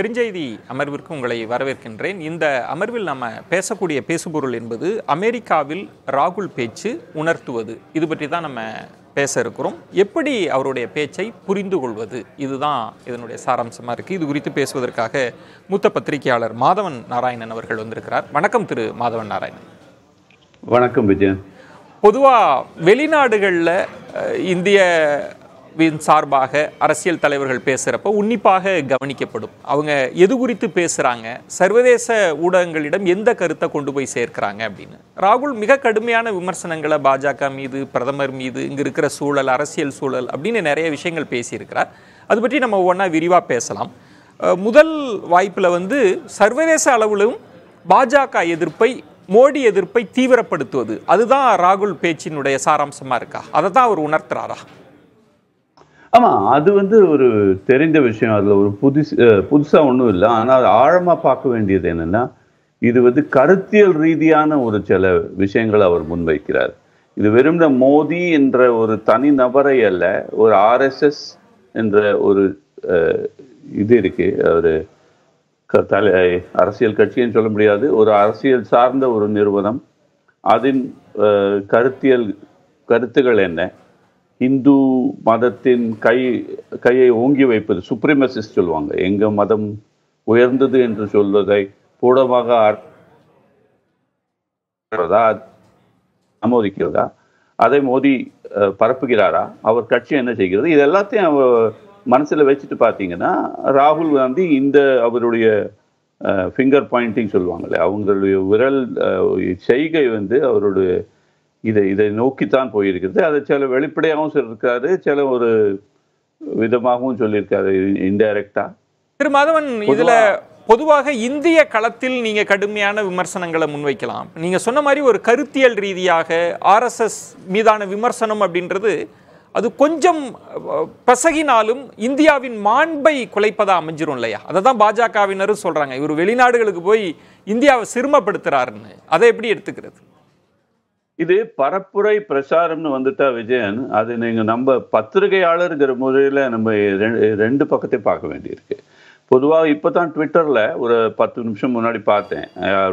பெருஞ்செய்தி அமர்விற்கு உங்களை வரவேற்கின்றேன் இந்த அமர்வில் நம்ம பேசக்கூடிய பேசுபொருள் என்பது அமெரிக்காவில் ராகுல் பேச்சு உணர்த்துவது இது பற்றி தான் நம்ம பேச இருக்கிறோம் எப்படி அவருடைய பேச்சை புரிந்து கொள்வது இதுதான் இதனுடைய சாராம்சமாக இருக்குது இது குறித்து பேசுவதற்காக மூத்த பத்திரிகையாளர் மாதவன் நாராயணன் அவர்கள் வந்திருக்கிறார் வணக்கம் திரு மாதவன் நாராயணன் வணக்கம் விஜயன் பொதுவாக வெளிநாடுகளில் இந்திய சார்பாக அரசியல் தலைவர்கள் பேசுகிறப்ப உன்னிப்பாக கவனிக்கப்படும் அவங்க எது குறித்து பேசுகிறாங்க சர்வதேச ஊடகங்களிடம் எந்த கருத்தை கொண்டு போய் சேர்க்கிறாங்க அப்படின்னு ராகுல் மிக கடுமையான விமர்சனங்களை பாஜக மீது பிரதமர் மீது இங்கே இருக்கிற சூழல் அரசியல் சூழல் அப்படின்னு நிறைய விஷயங்கள் பேசியிருக்கிறார் அது பற்றி நம்ம ஒவ்வொன்றா விரிவாக பேசலாம் முதல் வாய்ப்பில் வந்து சர்வதேச அளவிலும் பாஜக எதிர்ப்பை மோடி எதிர்ப்பை தீவிரப்படுத்துவது அதுதான் ராகுல் பேச்சினுடைய சாராம்சமாக இருக்கா அதை தான் அவர் உணர்த்துறாரா ஆமாம் அது வந்து ஒரு தெரிந்த விஷயம் அதில் ஒரு புதுசு புதுசாக ஒன்றும் இல்லை ஆனால் ஆழமாக பார்க்க வேண்டியது என்னென்னா இது வந்து கருத்தியல் ரீதியான ஒரு சில விஷயங்களை அவர் முன்வைக்கிறார் இது வெறும் மோடி என்ற ஒரு தனி நபரை அல்ல ஒரு ஆர்எஸ்எஸ் என்ற ஒரு இது இருக்கு ஒரு தலை அரசியல் கட்சின்னு சொல்ல முடியாது ஒரு அரசியல் சார்ந்த ஒரு நிறுவனம் அதன் கருத்தியல் கருத்துகள் என்ன இந்து மதத்தின் கை கையை ஓங்கி வைப்பது சுப்ரீமசிஸ்ட் சொல்லுவாங்க எங்கள் மதம் உயர்ந்தது என்று சொல்வதை பூடமாக ஆற்றதா அனுமதிக்கிறதா அதை மோதி பரப்புகிறாரா அவர் கட்சி என்ன செய்கிறது இது எல்லாத்தையும் அவர் மனசில் வச்சுட்டு பார்த்தீங்கன்னா ராகுல் காந்தி இந்த அவருடைய ஃபிங்கர் பாயிண்டிங் சொல்லுவாங்களே அவங்களுடைய விரல் செய்கை வந்து அவருடைய இதை இதை நோக்கித்தான் போயிருக்கிறது அதை சில வெளிப்படையாகவும் சொல்லியிருக்காரு சில ஒரு விதமாகவும் சொல்லியிருக்காரு இன்டைரக்டாக திரு மாதவன் இதில் பொதுவாக இந்திய களத்தில் நீங்கள் கடுமையான விமர்சனங்களை முன்வைக்கலாம் நீங்கள் சொன்ன மாதிரி ஒரு கருத்தியல் ரீதியாக ஆர்எஸ்எஸ் மீதான விமர்சனம் அப்படின்றது அது கொஞ்சம் பசகினாலும் இந்தியாவின் மாண்பை குலைப்பதா அமைஞ்சிரும் இல்லையா அதை தான் பாஜகவினரும் சொல்கிறாங்க இவர் வெளிநாடுகளுக்கு போய் இந்தியாவை சிறுமப்படுத்துகிறாருன்னு அதை எப்படி எடுத்துக்கிறது இது பரப்புரை பிரச்சாரம்னு வந்துட்டா விஜயன் அது நீங்கள் நம்ம பத்திரிகையாளருங்கிற முறையில் நம்ம ரெண்டு பக்கத்தையும் பார்க்க வேண்டியிருக்கு பொதுவாக இப்போ தான் ட்விட்டரில் ஒரு பத்து நிமிஷம் முன்னாடி பார்த்தேன்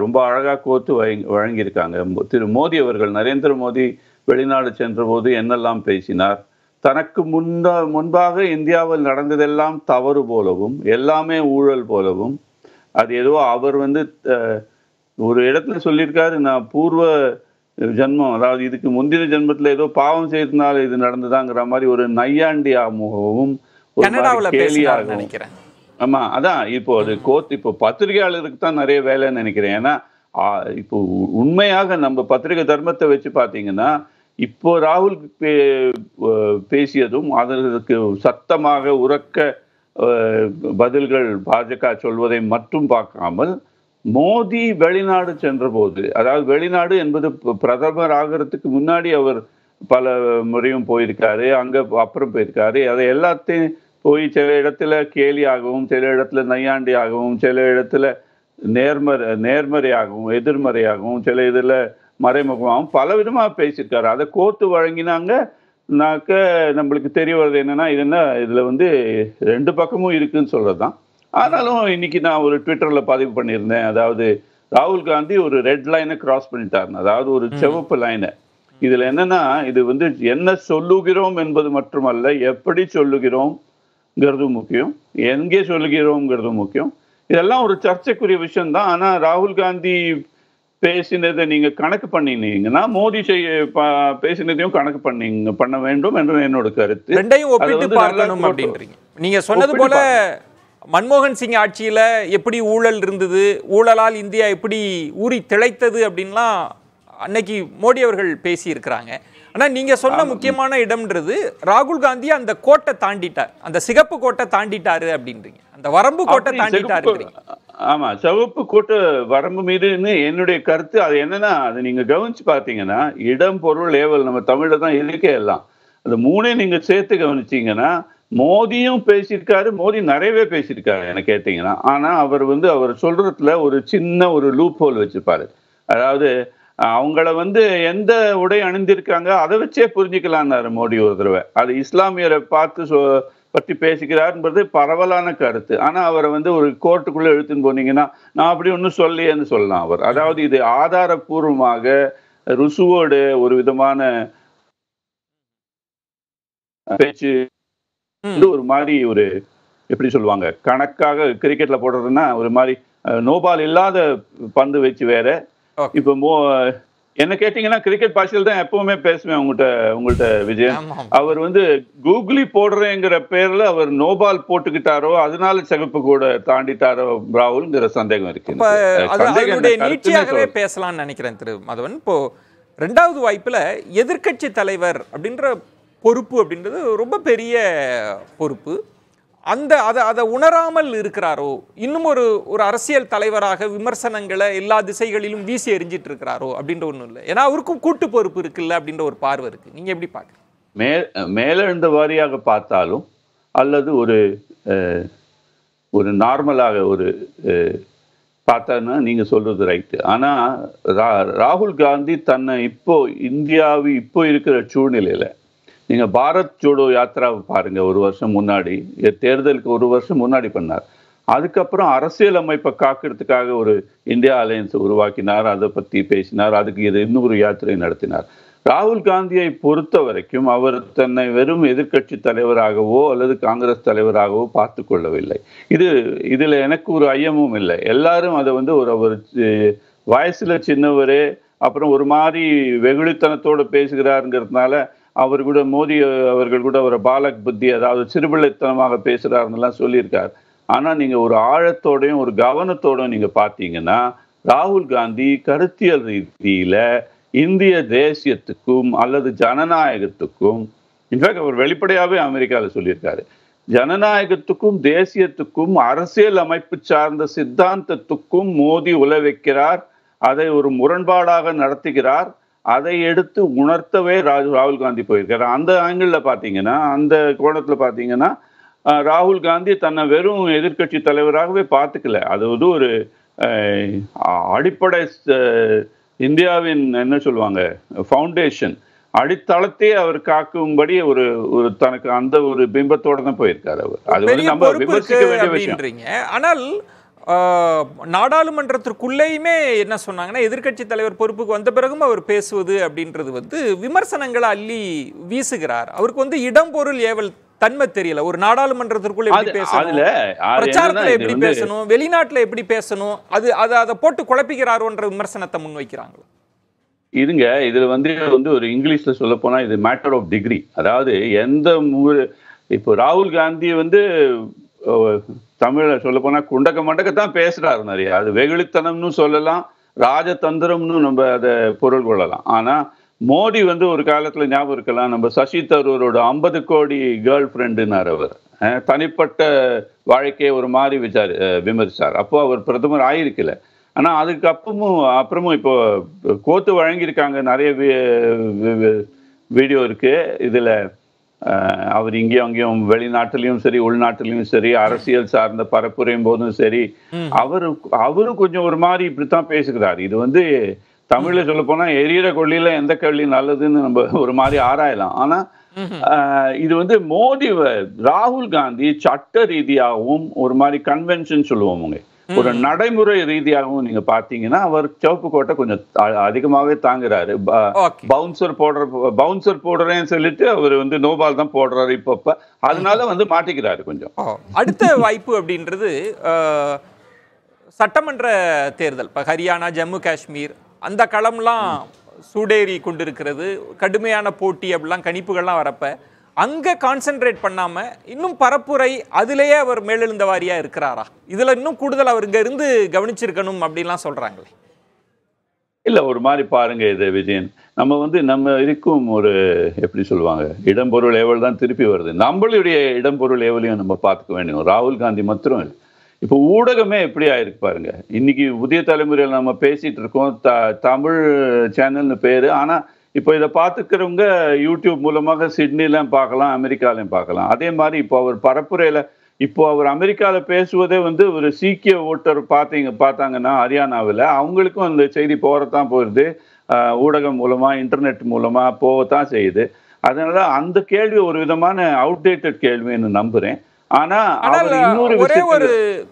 ரொம்ப அழகாக கோத்து வழங்கியிருக்காங்க திரு மோடி அவர்கள் நரேந்திர மோடி வெளிநாடு சென்றபோது என்னெல்லாம் பேசினார் தனக்கு முன்ன முன்பாக இந்தியாவில் நடந்ததெல்லாம் தவறு போலவும் எல்லாமே ஊழல் போலவும் அது ஏதோ அவர் வந்து ஒரு இடத்துல சொல்லியிருக்காரு நான் பூர்வ ஜென்மம் அதாவது இதுக்கு முந்தின ஜென்மத்தில் ஏதோ பாவம் செய்ததுனால இது நடந்ததாங்கிற மாதிரி ஒரு நையாண்டி ஆமுகவும் நினைக்கிறேன் ஆமா அதான் இப்போ அது கோத் இப்போ பத்திரிகையாளருக்கு தான் நிறைய வேலைன்னு நினைக்கிறேன் ஏன்னா இப்போ உண்மையாக நம்ம பத்திரிகை தர்மத்தை வச்சு பார்த்தீங்கன்னா இப்போ ராகுல் பே பேசியதும் அதற்கு சத்தமாக உறக்க பதில்கள் பாஜக சொல்வதை மட்டும் பார்க்காமல் மோடி வெளிநாடு சென்றபோது அதாவது வெளிநாடு என்பது பிரதமர் ஆகிறதுக்கு முன்னாடி அவர் பல முறையும் போயிருக்காரு அங்கே அப்புறம் போயிருக்காரு அதை எல்லாத்தையும் போய் சில இடத்துல கேலியாகவும் சில இடத்துல நையாண்டியாகவும் சில இடத்துல நேர்மறை நேர்மறையாகவும் எதிர்மறையாகவும் சில இதில் மறைமுகமாகவும் பல விதமாக பேசியிருக்காரு அதை கோர்த்து வழங்கினாங்க நாக்க நம்மளுக்கு தெரிய வர்றது என்னென்னா இது என்ன இதில் வந்து ரெண்டு பக்கமும் இருக்குன்னு சொல்கிறது தான் ஆனாலும் இன்னைக்கு நான் ஒரு ட்விட்டரில் பதிவு பண்ணியிருந்தேன் அதாவது ராகுல் காந்தி ஒரு ரெட் லைனை கிராஸ் பண்ணிட்டாருன்னு அதாவது ஒரு செவப்பு லைனை இதுல என்னன்னா இது வந்து என்ன சொல்லுகிறோம் என்பது மட்டுமல்ல எப்படி சொல்லுகிறோம்ங்கிறது முக்கியம் எங்கே சொல்லுகிறோம்ங்கிறது முக்கியம் இதெல்லாம் ஒரு சர்ச்சைக்குரிய விஷயம் தான் ஆனா ராகுல் காந்தி பேசினதை நீங்க கணக்கு பண்ணினீங்கன்னா மோடி செய்ய பேசினதையும் கணக்கு பண்ணீங்க பண்ண வேண்டும் என்று என்னோட கருத்து ரெண்டையும் ஒப்பிட்டு பார்க்கணும் அப்படின்றீங்க நீங்க சொன்னது போல மன்மோகன் சிங் ஆட்சியில் எப்படி ஊழல் இருந்தது ஊழலால் இந்தியா எப்படி ஊறி திளைத்தது அப்படின்லாம் அன்னைக்கு மோடி அவர்கள் பேசியிருக்கிறாங்க ஆனால் நீங்கள் சொன்ன முக்கியமான இடம்ன்றது ராகுல் காந்தி அந்த கோட்டை தாண்டிட்டார் அந்த சிகப்பு கோட்டை தாண்டிட்டாரு அப்படின்றீங்க அந்த வரம்பு கோட்டை தாண்டிட்டாரு ஆமா சிவப்பு கோட்டை வரம்பு மீதுன்னு என்னுடைய கருத்து அது என்னன்னா அது நீங்க கவனிச்சு பார்த்தீங்கன்னா இடம் பொருள் ஏவல் நம்ம தமிழில் தான் இருக்கே எல்லாம் அந்த மூணே நீங்க சேர்த்து கவனிச்சீங்கன்னா மோடியும் பேசியிருக்காரு மோடி நிறையவே பேசியிருக்காரு என கேட்டீங்கன்னா ஆனால் அவர் வந்து அவர் சொல்றதுல ஒரு சின்ன ஒரு லூப் ஹோல் வச்சிருப்பாரு அதாவது அவங்கள வந்து எந்த உடை அணிந்திருக்காங்க அதை வச்சே புரிஞ்சுக்கலான்னாரு மோடி ஒரு தடவை அது இஸ்லாமியரை பார்த்து சொ பற்றி பேசிக்கிறாருன்றது பரவலான கருத்து ஆனால் அவரை வந்து ஒரு கோர்ட்டுக்குள்ளே எழுத்துன்னு போனீங்கன்னா நான் அப்படி ஒன்றும் சொல்லியேன்னு சொல்லலாம் அவர் அதாவது இது ஆதாரபூர்வமாக ருசுவோடு ஒரு விதமான பேச்சு வந்து ஒரு மாதிரி ஒரு எப்படி சொல்லுவாங்க கணக்காக கிரிக்கெட்ல போடுறதுன்னா ஒரு மாதிரி நோபால் இல்லாத பந்து வச்சு வேற இப்போ மோ என்ன கேட்டீங்கன்னா கிரிக்கெட் பாசியல் தான் எப்பவுமே பேசுவேன் உங்கள்கிட்ட உங்கள்கிட்ட விஜயன் அவர் வந்து கூகுளி போடுறேங்கிற பேர்ல அவர் நோபால் போட்டுக்கிட்டாரோ அதனால செகப்பு கூட தாண்டிட்டாரோ ராகுல்ங்கிற சந்தேகம் இருக்கு பேசலாம்னு நினைக்கிறேன் திரு மதவன் இப்போ ரெண்டாவது வாய்ப்புல எதிர்கட்சி தலைவர் அப்படின்ற பொறுப்பு அப்படின்றது ரொம்ப பெரிய பொறுப்பு அந்த அதை அதை உணராமல் இருக்கிறாரோ இன்னும் ஒரு ஒரு அரசியல் தலைவராக விமர்சனங்களை எல்லா திசைகளிலும் வீசி எரிஞ்சிட்டு இருக்கிறாரோ அப்படின்ற ஒன்றும் இல்லை ஏன்னா அவருக்கும் கூட்டு பொறுப்பு இருக்குல்ல அப்படின்ற ஒரு பார்வை இருக்குது நீங்கள் எப்படி பார்க்குறீங்க மே மேலெழுந்த வாரியாக பார்த்தாலும் அல்லது ஒரு ஒரு நார்மலாக ஒரு பார்த்தோன்னா நீங்கள் சொல்கிறது ரைட்டு ஆனால் ரா ராகுல் காந்தி தன்னை இப்போ இந்தியாவு இப்போ இருக்கிற சூழ்நிலையில் நீங்கள் பாரத் ஜோடோ யாத்திராவை பாருங்கள் ஒரு வருஷம் முன்னாடி தேர்தலுக்கு ஒரு வருஷம் முன்னாடி பண்ணார் அதுக்கப்புறம் அரசியல் அமைப்பை காக்கிறதுக்காக ஒரு இந்தியா அலையன்ஸ் உருவாக்கினார் அதை பற்றி பேசினார் அதுக்கு இது இன்னொரு யாத்திரை நடத்தினார் ராகுல் காந்தியை பொறுத்த வரைக்கும் அவர் தன்னை வெறும் எதிர்கட்சி தலைவராகவோ அல்லது காங்கிரஸ் தலைவராகவோ பார்த்து கொள்ளவில்லை இது இதில் எனக்கு ஒரு ஐயமும் இல்லை எல்லாரும் அதை வந்து ஒரு அவர் வயசில் சின்னவரே அப்புறம் ஒரு மாதிரி வெகுளித்தனத்தோடு பேசுகிறாருங்கிறதுனால அவர் கூட மோடி அவர்கள் கூட ஒரு பாலக் புத்தி அதாவது சிறுபிள்ளைத்தனமாக பேசுகிறாருன்னெலாம் சொல்லியிருக்கார் ஆனால் நீங்கள் ஒரு ஆழத்தோடையும் ஒரு கவனத்தோடையும் நீங்கள் பார்த்தீங்கன்னா ராகுல் காந்தி கருத்தியல் ரீதியில் இந்திய தேசியத்துக்கும் அல்லது ஜனநாயகத்துக்கும் இன்ஃபேக்ட் அவர் வெளிப்படையாகவே அமெரிக்காவில் சொல்லியிருக்காரு ஜனநாயகத்துக்கும் தேசியத்துக்கும் அரசியல் அமைப்பு சார்ந்த சித்தாந்தத்துக்கும் மோடி உழவைக்கிறார் அதை ஒரு முரண்பாடாக நடத்துகிறார் அதை எடுத்து உணர்த்தவே ராஜ் ராகுல் காந்தி போயிருக்காரு அந்த ஆங்கிளில் பார்த்தீங்கன்னா அந்த கோணத்தில் பார்த்தீங்கன்னா ராகுல் காந்தி தன்னை வெறும் எதிர்கட்சி தலைவராகவே பார்த்துக்கல அது வந்து ஒரு அடிப்படை இந்தியாவின் என்ன சொல்லுவாங்க ஃபவுண்டேஷன் அடித்தளத்தை அவர் காக்கும்படி ஒரு ஒரு தனக்கு அந்த ஒரு பிம்பத்தோட தான் போயிருக்காரு அவர் அது வந்து நம்ம விமர்சிக்க வேண்டிய விஷயம் ஆனால் நாடாளுமன்றத்திற்குள்ளேயுமே என்ன சொன்னாங்கன்னா எதிர்கட்சி தலைவர் பொறுப்புக்கு வந்த பிறகும் அவர் பேசுவது அப்படின்றது வந்து விமர்சனங்களை அள்ளி வீசுகிறார் அவருக்கு வந்து இடம் பொருள் ஏவல் தன்மை தெரியல ஒரு நாடாளுமன்றத்திற்குள்ள எப்படி பேசணும் பிரச்சாரத்துல எப்படி பேசணும் வெளிநாட்டுல எப்படி பேசணும் அது அதை அதை போட்டு குழப்பிக்கிறாரோன்ற விமர்சனத்தை முன்வைக்கிறாங்களோ இதுங்க இதுல வந்து வந்து ஒரு இங்கிலீஷ்ல சொல்ல போனா இது மேட்டர் ஆஃப் டிகிரி அதாவது எந்த இப்போ ராகுல் காந்தி வந்து தமிழ சொல்ல போனா குண்டக்க மண்டக்கத்தான் பேசுறாரு நிறைய அது வெகுளித்தனம்னு சொல்லலாம் ராஜதந்திரம்னு நம்ம அதை பொருள் கொள்ளலாம் ஆனா மோடி வந்து ஒரு காலத்துல ஞாபகம் இருக்கலாம் நம்ம சசி தரூரோட ஐம்பது கோடி கேர்ள் ஃப்ரெண்டுனார் அவர் தனிப்பட்ட வாழ்க்கையை ஒரு மாதிரி விசாரி விமர்சித்தார் அப்போ அவர் பிரதமர் ஆயிருக்கல ஆனா அதுக்கப்புறமும் அப்புறமும் இப்போ கோத்து வழங்கியிருக்காங்க நிறைய வீடியோ இருக்கு இதுல அவர் இங்கேயும் அங்கேயும் வெளிநாட்டுலயும் சரி உள்நாட்டுலயும் சரி அரசியல் சார்ந்த பரப்புரையும் போதும் சரி அவரு அவரும் கொஞ்சம் ஒரு மாதிரி இப்படித்தான் பேசுகிறார் இது வந்து தமிழ்ல சொல்ல போனா எரியற கொள்ளியில எந்த கல்வி நல்லதுன்னு நம்ம ஒரு மாதிரி ஆராயலாம் ஆனா இது வந்து மோடி ராகுல் காந்தி சட்ட ரீதியாகவும் ஒரு மாதிரி கன்வென்ஷன் சொல்லுவோம் ஒரு நடைமுறை ரீதியாகவும் நீங்க பாத்தீங்கன்னா அவர் சிவப்பு கோட்டை கொஞ்சம் அதிகமாவே தாங்குறாரு பவுன்சர் போடுற பவுன்சர் போடுறேன்னு சொல்லிட்டு அவர் வந்து நோபால் தான் போடுறாரு இப்ப அதனால வந்து மாட்டிக்கிறாரு கொஞ்சம் அடுத்த வாய்ப்பு அப்படின்றது சட்டமன்ற தேர்தல் இப்போ ஹரியானா ஜம்மு காஷ்மீர் அந்த களம்லாம் சூடேறி கொண்டிருக்கிறது கடுமையான போட்டி அப்படிலாம் கணிப்புகள்லாம் வரப்போ அங்கே கான்சென்ட்ரேட் பண்ணாமல் இன்னும் பரப்புரை அதிலேயே அவர் மேலெழுந்த வாரியாக இருக்கிறாரா இதில் இன்னும் கூடுதல் அவர் இங்கே இருந்து கவனிச்சிருக்கணும் அப்படின்லாம் சொல்கிறாங்களே இல்லை ஒரு மாதிரி பாருங்க இது விஜயன் நம்ம வந்து நம்ம இருக்கும் ஒரு எப்படி சொல்லுவாங்க இடம்பொருள் ஏவல் தான் திருப்பி வருது நம்மளுடைய இடம்பொருள் ஏவலையும் நம்ம பார்த்துக்க வேண்டும் ராகுல் காந்தி மாத்திரம் இல்லை இப்போ ஊடகமே எப்படி ஆயிருக்கு பாருங்க இன்னைக்கு புதிய தலைமுறையில் நம்ம பேசிட்டு இருக்கோம் த தமிழ் சேனல்னு பேர் ஆனால் இப்போ இதை பார்த்துக்கிறவங்க யூடியூப் மூலமாக சிட்னிலையும் பார்க்கலாம் அமெரிக்காலையும் பார்க்கலாம் அதே மாதிரி இப்போ அவர் பரப்புரையில் இப்போ அவர் அமெரிக்காவில் பேசுவதே வந்து ஒரு சீக்கிய ஓட்டர் பார்த்தீங்க பார்த்தாங்கன்னா ஹரியானாவில் அவங்களுக்கும் அந்த செய்தி போகிறதான் போயிடுது ஊடகம் மூலமாக இன்டர்நெட் மூலமாக போகத்தான் செய்யுது அதனால் அந்த கேள்வி ஒரு விதமான அவுடேட்டட் கேள்வின்னு நம்புகிறேன் ஆனால் ஒரே ஒரு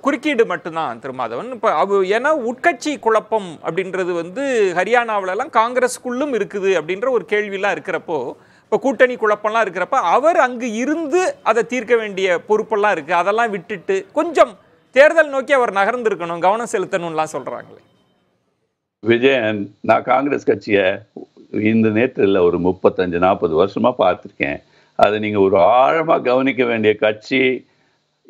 குறுக்கீடு மட்டும்தான் திருமாதவன் இப்போ அவ ஏன்னா உட்கட்சி குழப்பம் அப்படின்றது வந்து ஹரியானாவிலலாம் காங்கிரஸுக்குள்ளும் இருக்குது அப்படின்ற ஒரு எல்லாம் இருக்கிறப்போ இப்போ கூட்டணி குழப்பம்லாம் இருக்கிறப்ப அவர் அங்கு இருந்து அதை தீர்க்க வேண்டிய பொறுப்பெல்லாம் இருக்குது அதெல்லாம் விட்டுட்டு கொஞ்சம் தேர்தல் நோக்கி அவர் நகர்ந்துருக்கணும் கவனம் செலுத்தணும்லாம் சொல்கிறாங்களே விஜயன் நான் காங்கிரஸ் கட்சியை இந்த நேற்று இல்லை ஒரு முப்பத்தஞ்சு நாற்பது வருஷமாக பார்த்துருக்கேன் அதை நீங்கள் ஒரு ஆழமாக கவனிக்க வேண்டிய கட்சி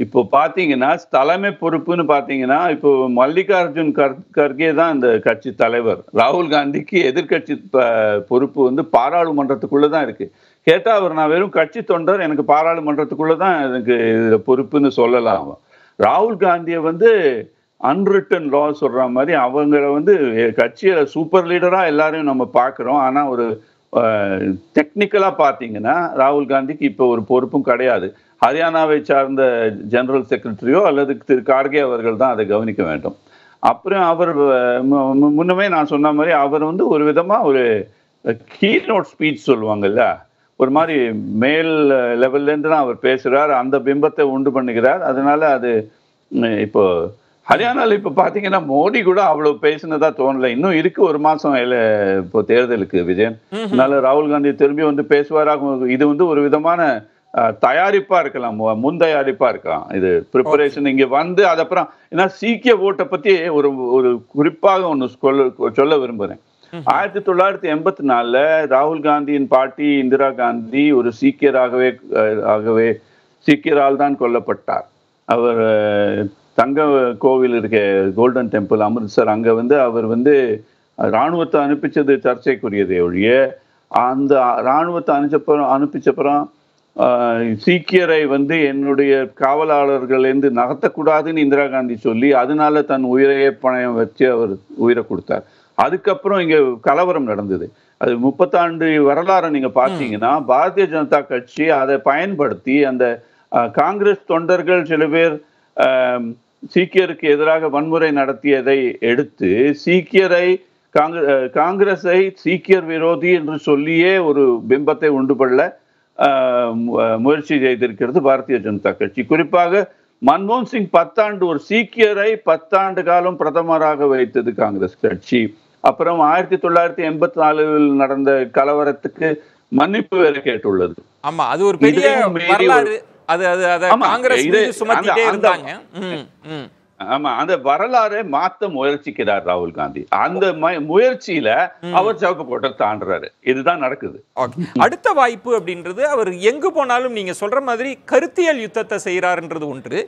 இப்போ பார்த்தீங்கன்னா தலைமை பொறுப்புன்னு பார்த்தீங்கன்னா இப்போ மல்லிகார்ஜுன் கர் கர்கே தான் இந்த கட்சி தலைவர் ராகுல் காந்திக்கு எதிர்கட்சி பொறுப்பு வந்து பாராளுமன்றத்துக்குள்ளே தான் இருக்குது கேட்டால் அவர் நான் வெறும் கட்சி தொண்டர் எனக்கு பாராளுமன்றத்துக்குள்ளே தான் எனக்கு இதில் பொறுப்புன்னு சொல்லலாம் ராகுல் காந்தியை வந்து அன்ரிட்டன் லா சொல்கிற மாதிரி அவங்கள வந்து கட்சியை சூப்பர் லீடராக எல்லாரையும் நம்ம பார்க்குறோம் ஆனால் ஒரு டெக்னிக்கலாக பார்த்தீங்கன்னா ராகுல் காந்திக்கு இப்போ ஒரு பொறுப்பும் கிடையாது ஹரியானாவை சார்ந்த ஜெனரல் செக்ரட்டரியோ அல்லது திரு கார்கே அவர்கள் தான் அதை கவனிக்க வேண்டும் அப்புறம் அவர் முன்னமே நான் சொன்ன மாதிரி அவர் வந்து ஒரு விதமாக ஒரு நோட் ஸ்பீச் சொல்லுவாங்கல்ல ஒரு மாதிரி மேல் லெவல்லேருந்து தான் அவர் பேசுகிறார் அந்த பிம்பத்தை உண்டு பண்ணுகிறார் அதனால அது இப்போ ஹரியானால இப்ப பாத்தீங்கன்னா மோடி கூட அவ்வளவு பேசினதா தோணலை இன்னும் இருக்கு ஒரு மாசம் இப்போ தேர்தலுக்கு விஜயன் அதனால ராகுல் காந்தி திரும்பி வந்து பேசுவாராக இது வந்து ஒரு விதமான தயாரிப்பா இருக்கலாம் முன் தயாரிப்பா இருக்கலாம் இது ப்ரிப்பரேஷன் இங்க வந்து அப்புறம் ஏன்னா சீக்கிய ஓட்டை பத்தி ஒரு ஒரு குறிப்பாக ஒன்று சொல்ல சொல்ல விரும்புறேன் ஆயிரத்தி தொள்ளாயிரத்தி எண்பத்தி நாலுல ராகுல் காந்தியின் பாட்டி இந்திரா காந்தி ஒரு சீக்கியராகவே ஆகவே சீக்கியரால் தான் கொல்லப்பட்டார் அவர் தங்க கோவில் இருக்க கோல்டன் டெம்பிள் அமிர்த்சர் அங்கே வந்து அவர் வந்து இராணுவத்தை அனுப்பிச்சது சர்ச்சைக்குரியதே ஒழிய அந்த இராணுவத்தை அனுப்பிச்சப்புறம் அனுப்பிச்சப்பறம் சீக்கியரை வந்து என்னுடைய இருந்து நகர்த்தக்கூடாதுன்னு இந்திரா காந்தி சொல்லி அதனால தன் உயிரையே பணயம் வச்சு அவர் உயிரை கொடுத்தார் அதுக்கப்புறம் இங்கே கலவரம் நடந்தது அது முப்பத்தாண்டு வரலாறை நீங்கள் பார்த்தீங்கன்னா பாரதிய ஜனதா கட்சி அதை பயன்படுத்தி அந்த காங்கிரஸ் தொண்டர்கள் சில பேர் சீக்கியருக்கு எதிராக வன்முறை நடத்தியதை எடுத்து சீக்கியரை காங்கிரஸை சீக்கியர் விரோதி என்று சொல்லியே ஒரு பிம்பத்தை உண்டு பண்ண முயற்சி செய்திருக்கிறது பாரதிய ஜனதா கட்சி குறிப்பாக மன்மோகன் சிங் பத்தாண்டு ஒரு சீக்கியரை பத்தாண்டு காலம் பிரதமராக வைத்தது காங்கிரஸ் கட்சி அப்புறம் ஆயிரத்தி தொள்ளாயிரத்தி எண்பத்தி நாலில் நடந்த கலவரத்துக்கு மன்னிப்பு வேறு கேட்டுள்ளது ஆமா அது ஒரு பெரிய வரலாறு அது அது அதை காங்கிரஸ் சுமத்திட்டே இருந்தாங்க ஆமா அந்த வரலாறு மாத்த முயற்சிக்கிறார் ராகுல் காந்தி அந்த முயற்சியில அவர் சிவப்பு கோட்டை தாண்டுறாரு இதுதான் நடக்குது அடுத்த வாய்ப்பு அப்படின்றது அவர் எங்கு போனாலும் நீங்க சொல்ற மாதிரி கருத்தியல் யுத்தத்தை செய்யறாருன்றது ஒன்று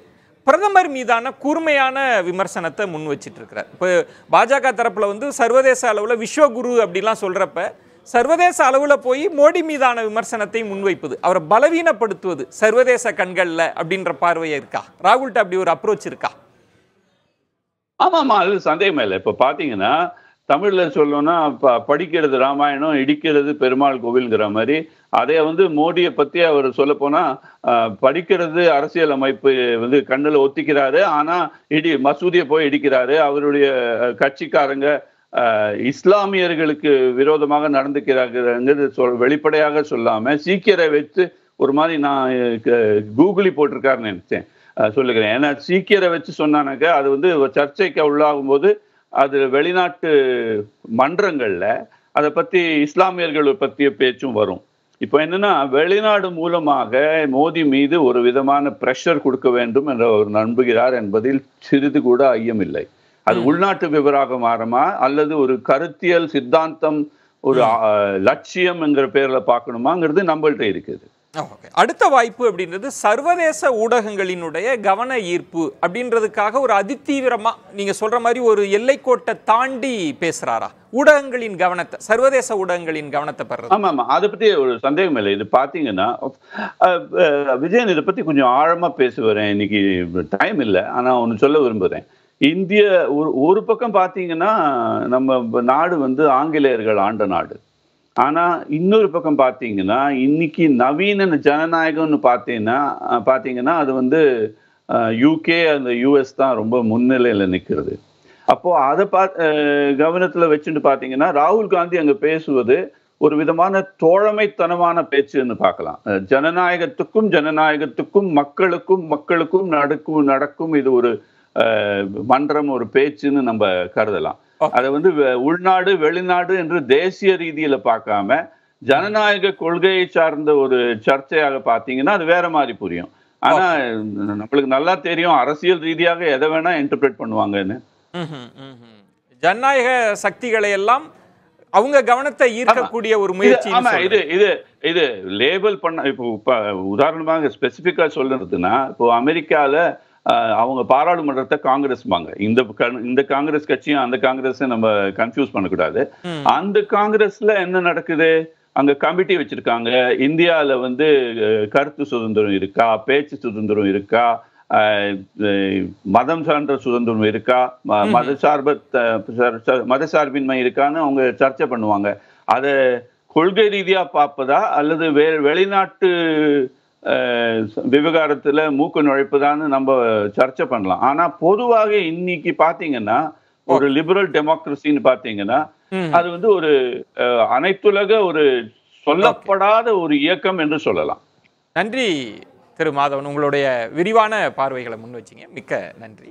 பிரதமர் மீதான கூர்மையான விமர்சனத்தை முன் வச்சிட்டு இருக்கிறார் இப்போ பாஜக தரப்புல வந்து சர்வதேச அளவில் விஸ்வகுரு அப்படிலாம் சொல்றப்ப சர்வதேச அளவில் போய் மோடி மீதான விமர்சனத்தை முன்வைப்பது அவரை பலவீனப்படுத்துவது சர்வதேச கண்களில் அப்படின்ற பார்வையை இருக்கா ராகுல்கிட்ட அப்படி ஒரு அப்ரோச் இருக்கா ஆமாம் அது சந்தேகமே இல்லை இப்போ பார்த்தீங்கன்னா தமிழில் சொல்லணும்னா படிக்கிறது ராமாயணம் இடிக்கிறது பெருமாள் கோவில்ங்கிற மாதிரி அதே வந்து மோடியை பற்றி அவர் சொல்ல படிக்கிறது அரசியல் அமைப்பு வந்து கண்ணில் ஒத்திக்கிறாரு ஆனால் இடி மசூதியை போய் இடிக்கிறாரு அவருடைய கட்சிக்காரங்க இஸ்லாமியர்களுக்கு விரோதமாக நடந்துக்கிறாங்கிறது சொல் வெளிப்படையாக சொல்லாமல் சீக்கியரை வச்சு ஒரு மாதிரி நான் கூகுளி போட்டிருக்காருன்னு நினைச்சேன் சொல்லுகிறேன் ஏன்னா சீக்கியரை வச்சு சொன்னானாக்க அது வந்து சர்ச்சைக்கு உள்ளாகும் போது அது வெளிநாட்டு மன்றங்களில் அதை பற்றி இஸ்லாமியர்கள் பற்றிய பேச்சும் வரும் இப்போ என்னன்னா வெளிநாடு மூலமாக மோடி மீது ஒரு விதமான ப்ரெஷர் கொடுக்க வேண்டும் என்ற அவர் நம்புகிறார் என்பதில் சிறிது கூட ஐயமில்லை அது உள்நாட்டு விவராக மாறுமா அல்லது ஒரு கருத்தியல் சித்தாந்தம் ஒரு லட்சியம் என்கிற பேர்ல பார்க்கணுமாங்கிறது நம்மள்கிட்ட இருக்குது அடுத்த வாய்ப்பு அப்படின்றது சர்வதேச ஊடகங்களினுடைய கவன ஈர்ப்பு அப்படின்றதுக்காக ஒரு அதிதீவிரமா நீங்க சொல்ற மாதிரி ஒரு எல்லைக்கோட்டை தாண்டி பேசுறாரா ஊடகங்களின் கவனத்தை சர்வதேச ஊடகங்களின் கவனத்தை பெறது ஆமா ஆமா அதை பத்தி ஒரு சந்தேகம் இல்லை இது பாத்தீங்கன்னா விஜயன் இதை பத்தி கொஞ்சம் ஆழமா பேசுவேன் இன்னைக்கு டைம் இல்லை ஆனா ஒன்னு சொல்ல விரும்புறேன் இந்திய ஒரு ஒரு பக்கம் பார்த்தீங்கன்னா நம்ம நாடு வந்து ஆங்கிலேயர்கள் ஆண்ட நாடு ஆனால் இன்னொரு பக்கம் பார்த்தீங்கன்னா இன்னைக்கு நவீன ஜனநாயகம்னு பார்த்தீங்கன்னா பார்த்தீங்கன்னா அது வந்து யூகே அந்த யூஎஸ் தான் ரொம்ப முன்னிலையில் நிற்கிறது அப்போது அதை பா கவனத்தில் வச்சுட்டு பார்த்தீங்கன்னா ராகுல் காந்தி அங்கே பேசுவது ஒரு விதமான தோழமைத்தனமான பேச்சுன்னு பார்க்கலாம் ஜனநாயகத்துக்கும் ஜனநாயகத்துக்கும் மக்களுக்கும் மக்களுக்கும் நடக்கும் நடக்கும் இது ஒரு மன்றம் ஒரு பேச்சுன்னு நம்ம கருதலாம் அதை வந்து உள்நாடு வெளிநாடு என்று தேசிய ரீதியில பார்க்காம ஜனநாயக கொள்கையை சார்ந்த ஒரு சர்ச்சையாக பார்த்தீங்கன்னா அது வேற மாதிரி புரியும் ஆனா நம்மளுக்கு நல்லா தெரியும் அரசியல் ரீதியாக எதை வேணா இன்டர்பிரேட் பண்ணுவாங்கன்னு ஜனநாயக சக்திகளை எல்லாம் அவங்க கவனத்தை ஈர்க்கக்கூடிய ஒரு முயற்சி இது இது இது லேபிள் பண்ண இப்போ உதாரணமாக ஸ்பெசிபிக்கா சொல்றதுன்னா இப்போ அமெரிக்கால அவங்க பாராளுமன்றத்தை காங்கிரஸ் வாங்க இந்த இந்த காங்கிரஸ் கட்சியும் அந்த காங்கிரஸ் நம்ம கன்ஃபியூஸ் பண்ணக்கூடாது அந்த காங்கிரஸ்ல என்ன நடக்குது அங்க கமிட்டி வச்சிருக்காங்க இந்தியாவில் வந்து கருத்து சுதந்திரம் இருக்கா பேச்சு சுதந்திரம் இருக்கா மதம் சார்ந்த சுதந்திரம் இருக்கா மத சார்ப மத சார்பின்மை இருக்கான்னு அவங்க சர்ச்சை பண்ணுவாங்க அதை கொள்கை ரீதியா பார்ப்பதா அல்லது வெளிநாட்டு விவகாரத்தில் மூக்கு நுழைப்பு தான் நம்ம சர்ச்சை பண்ணலாம் ஆனால் பொதுவாக இன்னைக்கு பார்த்தீங்கன்னா ஒரு லிபரல் டெமோக்ரஸின்னு பார்த்தீங்கன்னா அது வந்து ஒரு அனைத்துலக ஒரு சொல்லப்படாத ஒரு இயக்கம் என்று சொல்லலாம் நன்றி திரு மாதவன் உங்களுடைய விரிவான பார்வைகளை முன் வச்சிங்க மிக்க நன்றி